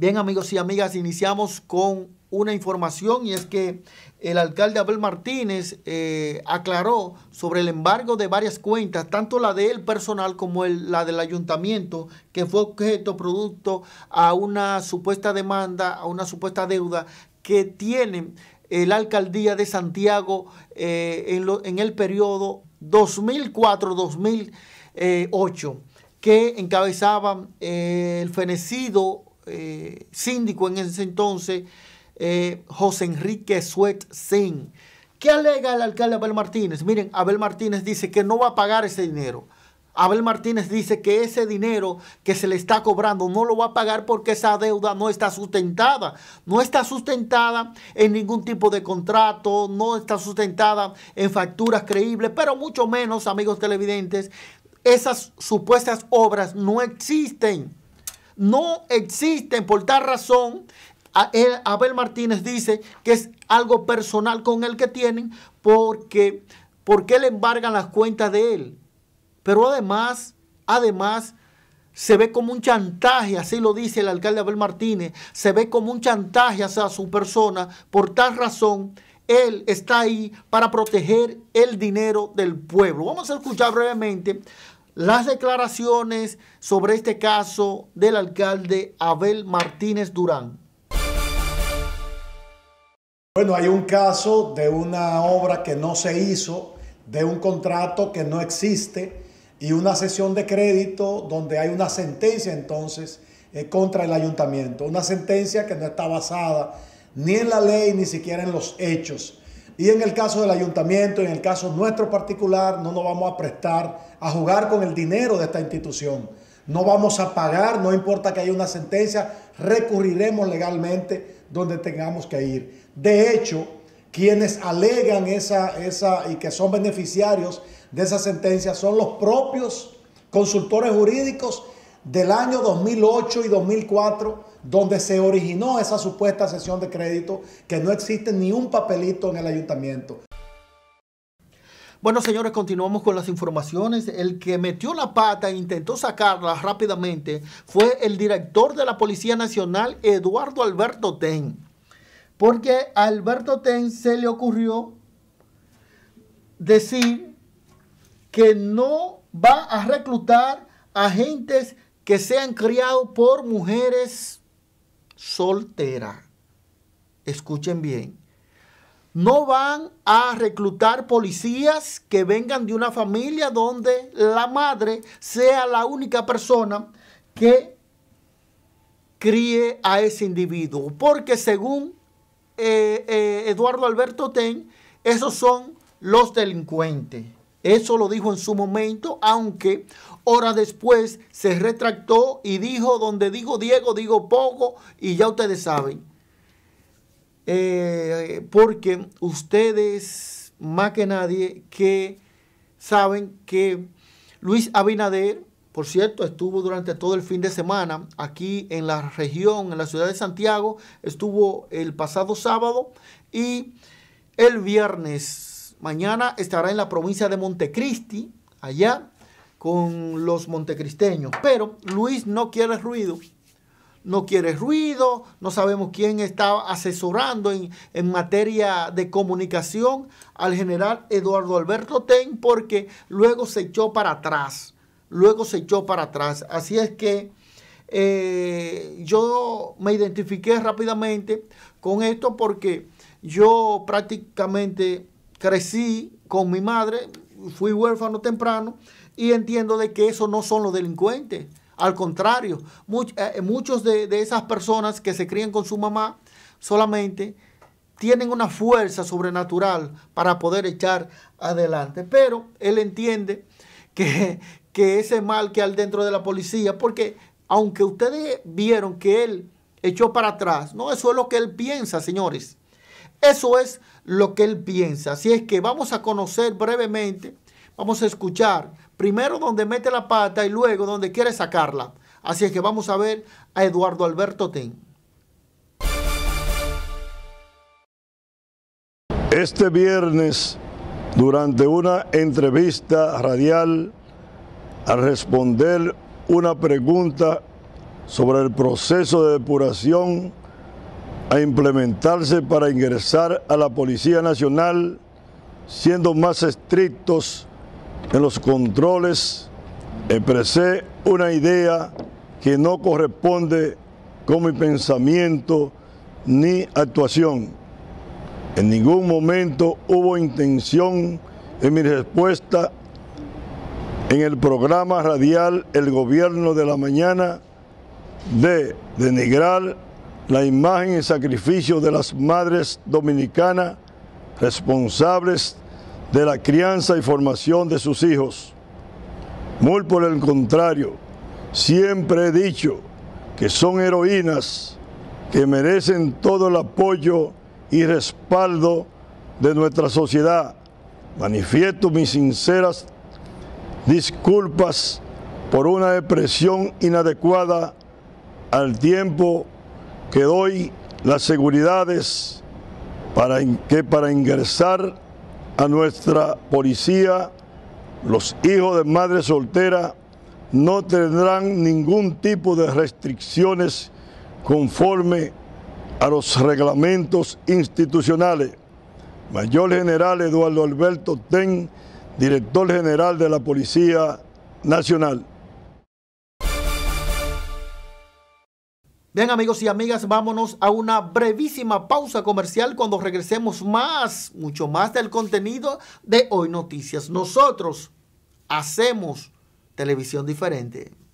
Bien, amigos y amigas, iniciamos con una información y es que el alcalde Abel Martínez eh, aclaró sobre el embargo de varias cuentas, tanto la de él personal como la del ayuntamiento, que fue objeto producto a una supuesta demanda, a una supuesta deuda que tiene la alcaldía de Santiago eh, en, el periodo 2004-2008 eh, que encabezaba el fenecido eh, síndico en ese entonces, eh, José Enrique Suez Sen. ¿Qué alega el alcalde Abel Martínez? Miren, Abel Martínez dice que no va a pagar ese dinero. Abel Martínez dice que ese dinero que se le está cobrando no lo va a pagar porque esa deuda no está sustentada. No está sustentada en ningún tipo de contrato, no está sustentada en facturas creíbles, pero mucho menos, amigos televidentes, esas supuestas obras no existen no existen por tal razón. Abel Martínez dice que es algo personal con el que tienen porque, porque le embargan las cuentas de él. Pero además, además, se ve como un chantaje, así lo dice el alcalde Abel Martínez, se ve como un chantaje hacia su persona. Por tal razón, él está ahí para proteger el dinero del pueblo. Vamos a escuchar brevemente las declaraciones sobre este caso del alcalde Abel Martínez Durán. Bueno, hay un caso de una obra que no se hizo, de un contrato que no existe y una sesión de crédito donde hay una sentencia entonces eh, contra el ayuntamiento, una sentencia que no está basada ni en la ley ni siquiera en los hechos. Y en el caso del ayuntamiento, en el caso nuestro particular, no nos vamos a prestar a jugar con el dinero de esta institución. No vamos a pagar, no importa que haya una sentencia, recurriremos legalmente donde tengamos que ir. De hecho, quienes alegan esa, esa y que son beneficiarios de esa sentencia son los propios consultores jurídicos del año 2008 y 2004 donde se originó esa supuesta sesión de crédito, que no existe ni un papelito en el ayuntamiento. Bueno, señores, continuamos con las informaciones. El que metió la pata e intentó sacarla rápidamente fue el director de la Policía Nacional, Eduardo Alberto Ten. Porque a Alberto Ten se le ocurrió decir que no va a reclutar agentes que sean criados por mujeres soltera. Escuchen bien. No van a reclutar policías que vengan de una familia donde la madre sea la única persona que críe a ese individuo. Porque según eh, eh, Eduardo Alberto Ten, esos son los delincuentes. Eso lo dijo en su momento, aunque horas después se retractó y dijo, donde digo Diego, digo poco, y ya ustedes saben. Eh, porque ustedes, más que nadie, que saben que Luis Abinader, por cierto, estuvo durante todo el fin de semana aquí en la región, en la ciudad de Santiago, estuvo el pasado sábado y el viernes Mañana estará en la provincia de Montecristi, allá con los montecristeños. Pero Luis no quiere ruido. No quiere ruido, no sabemos quién está asesorando en, materia de comunicación al general Eduardo Alberto Ten, porque luego se echó para atrás. Luego se echó para atrás. Así es que eh, yo me identifiqué rápidamente con esto porque yo prácticamente crecí con mi madre, fui huérfano temprano y entiendo de que eso no son los delincuentes. Al contrario, eh, eh, muchos de, esas personas que se crían con su mamá solamente tienen una fuerza sobrenatural para poder echar adelante. Pero él entiende que, que ese mal que hay dentro de la policía, porque aunque ustedes vieron que él echó para atrás, no, eso es lo que él piensa, señores. Eso es lo que él piensa. Así es que vamos a conocer brevemente, vamos a escuchar primero donde mete la pata y luego donde quiere sacarla. Así es que vamos a ver a Eduardo Alberto Ten. Este viernes, durante una entrevista radial, al responder una pregunta sobre el proceso de depuración a implementarse para ingresar a la Policía Nacional, siendo más estrictos en los controles, expresé una idea que no corresponde con mi pensamiento ni actuación. En ningún momento hubo intención en mi respuesta en el programa radial El Gobierno de la Mañana de denigrar la imagen y sacrificio de las madres dominicanas responsables de la crianza y formación de sus hijos. Muy por el contrario, siempre he dicho que son heroínas que merecen todo el apoyo y respaldo de nuestra sociedad. Manifiesto mis sinceras disculpas por una expresión inadecuada al tiempo que doy las seguridades para que para ingresar a nuestra policía los hijos de madre soltera no tendrán ningún tipo de restricciones conforme a los reglamentos institucionales. Mayor General Eduardo Alberto Ten, director general de la Policía Nacional. Bien amigos y amigas, vámonos a una brevísima pausa comercial cuando regresemos más, mucho más del contenido de Hoy Noticias. Nosotros hacemos televisión diferente.